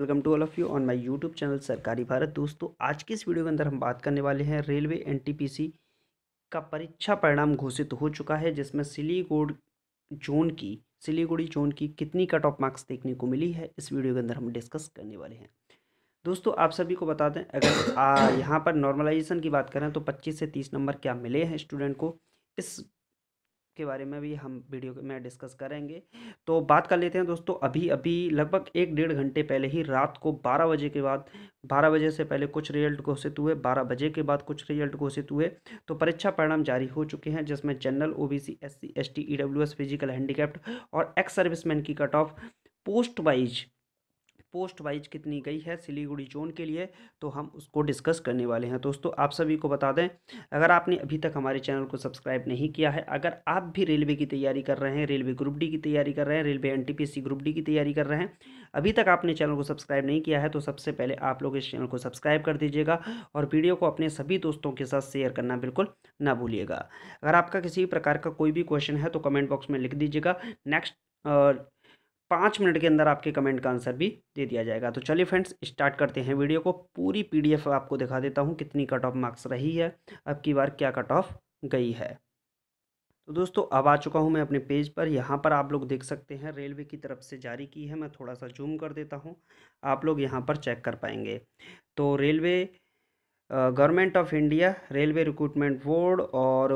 welcome to all of you on my YouTube channel Sarkari Bharat दोस्तों आज के इस वीडियो के अंदर हम बात करने वाले हैं रेलवे एनटीपीसी का परीक्षा परिणाम घोषित हो चुका है जिसमें सिलीगुड़ जोन की सिलीगुड़ी जोन की कितनी कट ऑफ मार्क्स देखने को मिली है इस वीडियो के अंदर हम डिस्कस करने वाले हैं दोस्तों आप सभी को बता दें अगर यहाँ पर नॉर्मलाइजेशन की बात करें तो पच्चीस से तीस नंबर क्या मिले हैं स्टूडेंट को इस के बारे में भी हम वीडियो में डिस्कस करेंगे तो बात कर लेते हैं दोस्तों अभी अभी लगभग एक डेढ़ घंटे पहले ही रात को बारह बजे के बाद बारह बजे से पहले कुछ रिजल्ट घोषित हुए बारह बजे के बाद कुछ रिजल्ट घोषित हुए तो परीक्षा परिणाम जारी हो चुके हैं जिसमें general OBC SC ST EWS physical handicapped और एक्स सर्विसमैन की cut off post wise post wise कितनी गई है सिलीगुड़ी जोन के लिए तो हम उसको डिस्कस करने वाले हैं दोस्तों आप सभी को बता दें अगर आपने अभी तक हमारे चैनल को सब्सक्राइब नहीं किया है अगर आप भी रेलवे की तैयारी कर रहे हैं रेलवे ग्रुप डी की तैयारी कर रहे हैं रेलवे एन ग्रुप डी की तैयारी कर रहे हैं अभी तक आपने चैनल को सब्सक्राइब नहीं किया है तो सबसे पहले आप लोग इस चैनल को सब्सक्राइब कर दीजिएगा और वीडियो को अपने सभी दोस्तों के साथ शेयर करना बिल्कुल ना भूलिएगा अगर आपका किसी प्रकार का कोई भी क्वेश्चन है तो कमेंट बॉक्स में लिख दीजिएगा नेक्स्ट पाँच मिनट के अंदर आपके कमेंट का आंसर भी दे दिया जाएगा तो चलिए फ्रेंड्स स्टार्ट करते हैं वीडियो को पूरी पीडीएफ आपको दिखा देता हूँ कितनी कट ऑफ मार्क्स रही है अब की बार क्या कट ऑफ गई है तो दोस्तों अब आ चुका हूँ मैं अपने पेज पर यहाँ पर आप लोग देख सकते हैं रेलवे की तरफ से जारी की है मैं थोड़ा सा जूम कर देता हूँ आप लोग यहाँ पर चेक कर पाएंगे तो railway government of India railway recruitment board और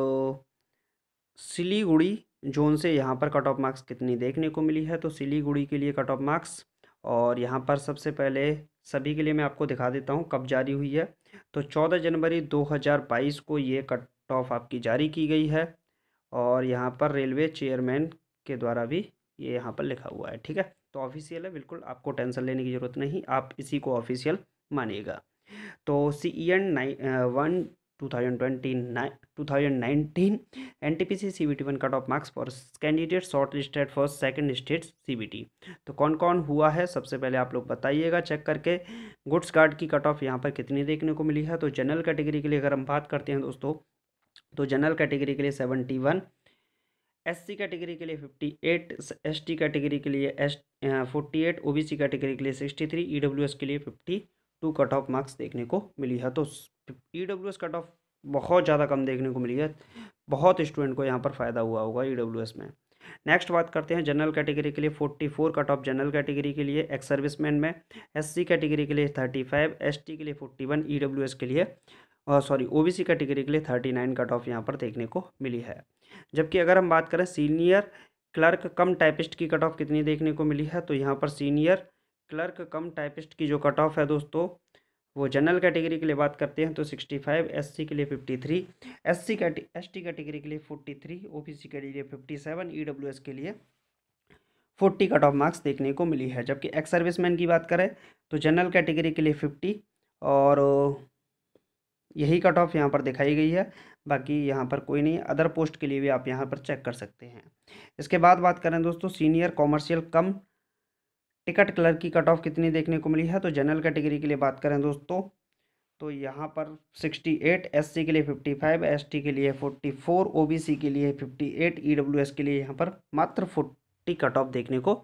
सिलीगुड़ी जोन से यहाँ पर कट ऑफ मार्क्स कितनी देखने को मिली है तो सिलीगुड़ी के लिए कट ऑफ मार्क्स और यहाँ पर सबसे पहले सभी के लिए मैं आपको दिखा देता हूँ कब जारी हुई है तो चौदह जनवरी दो हज़ार बाईस को ये कट ऑफ आपकी जारी की गई है और यहाँ पर रेलवे चेयरमैन के द्वारा भी ये यहाँ पर लिखा हुआ है ठीक है तो ऑफिशियल है बिल्कुल आपको टेंशन लेने की ज़रूरत नहीं आप इसी को ऑफिशियल मानिएगा तो C E N nine one C B T one cut off marks for candidate shortlisted for second state CBT तो कौन कौन हुआ है सबसे पहले आप लोग बताइएगा चेक करके गुड्स गार्ड की कट ऑफ यहाँ पर कितनी देखने को मिली है तो जनरल कैटेगरी के लिए अगर हम बात करते हैं दोस्तों तो जनरल कैटेगरी के लिए seventy one S C category के लिए fifty eight S T category के लिए S forty eight O B C category के लिए sixty three E W S के लिए fifty two cut off marks देखने को मिली है तो E W S cut off बहुत ज़्यादा कम देखने को मिली है बहुत स्टूडेंट को यहाँ पर फ़ायदा हुआ होगा ई डब्ल्यू एस में नेक्स्ट बात करते हैं जनरल कैटेगरी के लिए forty four cut off general category के लिए एक्स सर्विस मैन में एस सी कैटेगरी के लिए थर्टी फाइव एस टी के लिए forty one E W S के लिए sorry O B C category के लिए थर्टी नाइन कट ऑफ यहाँ पर देखने को मिली है जबकि अगर हम बात करें सीनियर क्लर्क कम टाइपिस्ट की कट ऑफ कितनी देखने को मिली है तो यहाँ पर सीनियर क्लर्क कम टाइपिस्ट की जो कट ऑफ है दोस्तों वो जनरल कैटेगरी के लिए बात करते हैं तो सिक्सटी फाइव एस सी के लिए fifty three S C category S T category के लिए forty three O B C के लिए fifty seven E W S के लिए फोर्टी कट ऑफ मार्क्स देखने को मिली है जबकि एक्स सर्विसमैन की बात करें तो जनरल कैटेगरी के लिए फिफ्टी और यही कट ऑफ यहाँ पर दिखाई गई है बाकी यहाँ पर कोई नहीं अदर पोस्ट के लिए भी आप यहाँ पर चेक कर सकते हैं इसके बाद बात करें दोस्तों senior commercial cum ticket clerk की कट ऑफ कितनी देखने को मिली है तो जनरल कैटेगरी के लिए बात करें दोस्तों तो यहाँ पर सिक्सटी एट एस सी के लिए फिफ्टी फाइव एस टी के लिए forty four O B C के लिए fifty eight E W S के लिए यहाँ पर मात्र फोर्टी कट ऑफ देखने को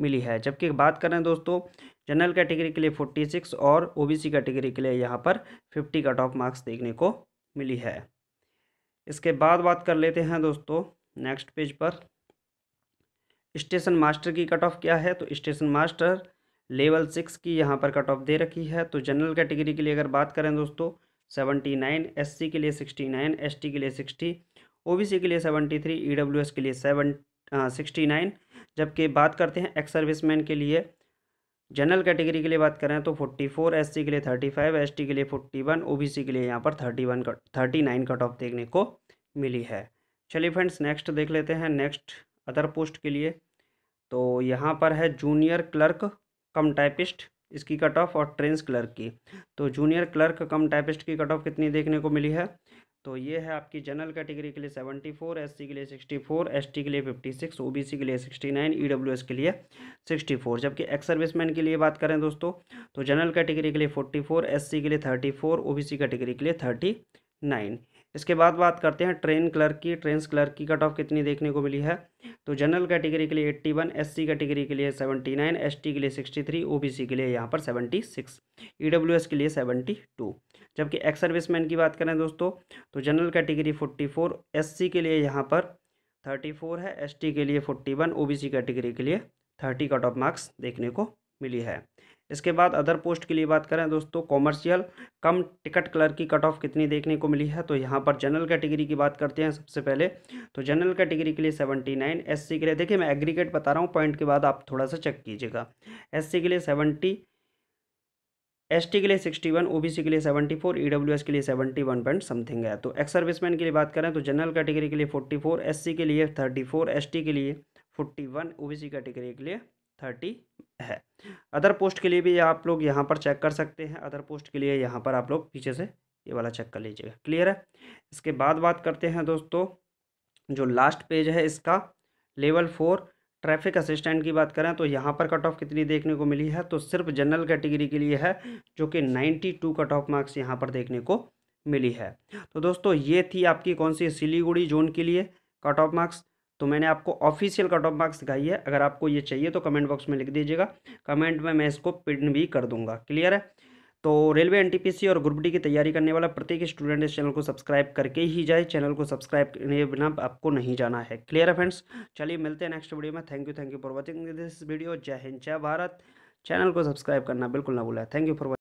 मिली है जबकि बात करें दोस्तों जनरल कैटेगरी के लिए फोर्टी सिक्स और ओ बी सी कैटेगरी के लिए यहाँ पर फिफ्टी कट ऑफ मार्क्स देखने को मिली है इसके बाद बात कर लेते हैं दोस्तों नेक्स्ट पेज पर स्टेशन मास्टर की कट ऑफ क्या है तो स्टेशन मास्टर लेवल सिक्स की यहाँ पर कट ऑफ दे रखी है तो जनरल कैटेगरी के लिए अगर बात करें दोस्तों सेवेंटी नाइन एस के लिए सिक्सटी नाइन एस के लिए सिक्सटी ओ के लिए सेवेंटी थ्री ई के लिए सेवन सिक्सटी नाइन जबकि बात करते हैं एक्स सर्विसमैन के लिए जनरल कैटेगरी के लिए बात करें तो फोर्टी फोर एस के लिए थर्टी फाइव एस के लिए फोर्टी वन ओ के लिए यहाँ पर thirty one cut thirty nine cut off देखने को मिली है चलिए फ्रेंड्स नेक्स्ट देख लेते हैं नेक्स्ट अदर पोस्ट के लिए तो यहाँ पर है जूनियर क्लर्क कम टाइपिस्ट इसकी कट ऑफ और ट्रेंस क्लर्क की तो जूनियर क्लर्क कम टाइपिस्ट की कट ऑफ कितनी देखने को मिली है तो ये है आपकी जनरल कैटेगरी के लिए सेवेंटी फोर एस के लिए सिक्सटी फोर एस के लिए फिफ्टी सिक्स ओ के लिए सिक्सटी नाइन ई के लिए सिक्सटी फोर जबकि एक्स सर्विसमैन के लिए बात करें दोस्तों तो जनरल कैटेगरी के लिए फोर्टी फोर एस के लिए थर्टी फोर ओ कैटेगरी के लिए थर्टी नाइन इसके बाद बात करते हैं ट्रेन क्लर्क की ट्रेन क्लर्क की कट ऑफ कितनी देखने को मिली है तो जनरल कैटेगरी के लिए एट्टी वन एस कैटेगरी के लिए सेवेंटी नाइन एस के लिए सिक्सटी थ्री ओ के लिए यहाँ पर सेवेंटी सिक्स के लिए सेवेंटी टू जबकि एक्स सर्विसमैन की बात करें दोस्तों तो general category forty four S के लिए यहाँ पर थर्टी फोर है एस के लिए फोर्टी वन ओ कैटेगरी के लिए थर्टी कट ऑफ मार्क्स देखने को मिली है इसके बाद अदर पोस्ट के लिए बात करें दोस्तों कॉमर्शियल कम टिकट कलर की कट ऑफ कितनी देखने को मिली है तो यहाँ पर जनरल कैटेगरी की बात करते हैं सबसे पहले तो जनरल कैटेगरी के लिए सेवेंटी नाइन एस के लिए देखिए मैं एग्रीगेट बता रहा हूँ पॉइंट के बाद आप थोड़ा सा चेक कीजिएगा एस के लिए सेवेंटी एस के लिए सिक्सटी वन ओ के लिए सेवेंटी फोर ई के लिए सेवेंटी वन पॉइंट समथिंग है तो एक्स सर्विसमैन के लिए बात करें तो जनरल कैटेगरी के लिए फोर्टी फोर एस के लिए थर्टी फोर एस के लिए फोर्टी वन ओ कैटेगरी के लिए थर्टी है अदर पोस्ट के लिए भी आप लोग यहाँ पर चेक कर सकते हैं अदर पोस्ट के लिए यहाँ पर आप लोग पीछे से ये वाला चेक कर लीजिएगा क्लियर है इसके बाद बात करते हैं दोस्तों जो लास्ट पेज है इसका लेवल फोर ट्रैफिक असिस्टेंट की बात करें तो यहाँ पर कट ऑफ कितनी देखने को मिली है तो सिर्फ जनरल कैटेगरी के लिए है जो कि ninety two cut off marks यहाँ पर देखने को मिली है तो दोस्तों ये थी आपकी कौन सी सिलीगुड़ी जोन के लिए कट ऑफ मार्क्स तो मैंने आपको ऑफिशियल कट ऑफ मार्क्स दिखाई है अगर आपको ये चाहिए तो कमेंट बॉक्स में लिख दीजिएगा कमेंट में मैं इसको पिन भी कर दूंगा क्लियर है तो रेलवे एनटीपीसी और ग्रुप डी की तैयारी करने वाला प्रत्येक स्टूडेंट इस चैनल को सब्सक्राइब करके ही जाए चैनल को सब्सक्राइब करने बिना आपको नहीं जाना है क्लियर है फ्रेंड्स चलिए मिलते हैं नेक्स्ट वीडियो में thank you thank you for watching this video जय हिंद जय भारत चैनल को सब्सक्राइब करना बिल्कुल ना भूला थैंक यू फॉर